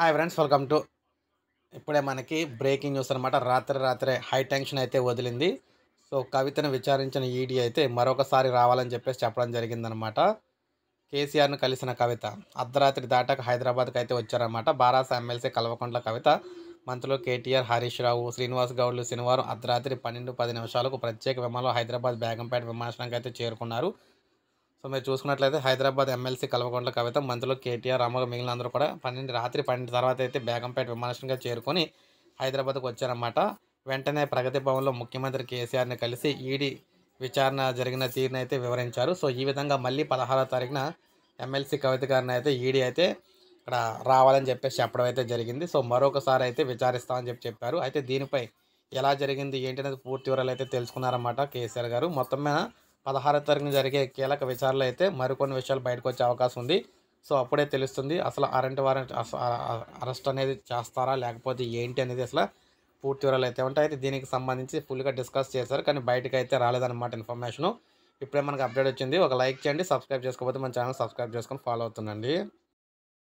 hi friends welcome to ఇప్పుడే మనకి breaking news అనమాట రాత్రి రాత్రే హై టెన్షన్ అయితే వదిలింది సో కవితను విచారించిన ఈడీ e అయితే మరొకసారి రావాలని చెప్పేసి చెప్పడం జరిగిందనమాట కేసీఆర్ను కలిసిన కవిత అర్ధరాత్రి దాటాక హైదరాబాద్కి అయితే వచ్చారనమాట బారాస ఎమ్మెల్సీ కల్వకుంట్ల కవిత మంత్రులు కేటీఆర్ హరీష్ రావు శ్రీనివాస్ గౌడ్లు శనివారం అర్ధరాత్రి పన్నెండు పది నిమిషాలకు ప్రత్యేక విమానంలో హైదరాబాద్ బేగంపేట విమానాశ్రయానికి అయితే చేరుకున్నారు సో మీరు చూసుకున్నట్లయితే హైదరాబాద్ ఎమ్మెల్సీ కల్వకుంట్ల కవిత మంత్రులు కేటీఆర్ రామగ మిగిలిన అందరూ కూడా పన్నెండు రాత్రి పన్నెండు తర్వాత అయితే బేగంపేట విమానాశ్రంగా చేరుకొని హైదరాబాద్కు వచ్చారన్నమాట వెంటనే ప్రగతి భవన్లో ముఖ్యమంత్రి కేసీఆర్ని కలిసి ఈడీ విచారణ జరిగిన తీరుని అయితే వివరించారు సో ఈ విధంగా మళ్ళీ పదహారో తారీఖున ఎమ్మెల్సీ కవిత గారిని అయితే ఈడీ అయితే ఇక్కడ రావాలని చెప్పేసి చెప్పడం అయితే జరిగింది సో మరొకసారి అయితే విచారిస్తామని చెప్పి చెప్పారు అయితే దీనిపై ఎలా జరిగింది ఏంటి అనేది పూర్తి వివరాలు అయితే తెలుసుకున్నారన్నమాట కేసీఆర్ గారు మొత్తం మీద పదహారో తారీఖున జరిగే కీలక విచారణ అయితే మరికొన్ని విషయాలు బయటకు వచ్చే అవకాశం ఉంది సో అప్పుడే తెలుస్తుంది అసలు అరెంట్ వారెంట్ అరెస్ట్ అనేది చేస్తారా లేకపోతే ఏంటి అనేది అసలు పూర్తి వివరాలు అయితే ఉంటాయి అయితే దీనికి సంబంధించి ఫుల్గా డిస్కస్ చేశారు కానీ బయటకు అయితే రాలేదన్నమాట ఇన్ఫర్మేషను ఇప్పుడే మనకు అప్డేట్ వచ్చింది ఒక లైక్ చేయండి సబ్స్క్రైబ్ చేసుకోకపోతే మన ఛానల్ సబ్స్క్రైబ్ చేసుకొని ఫాలో అవుతుందండి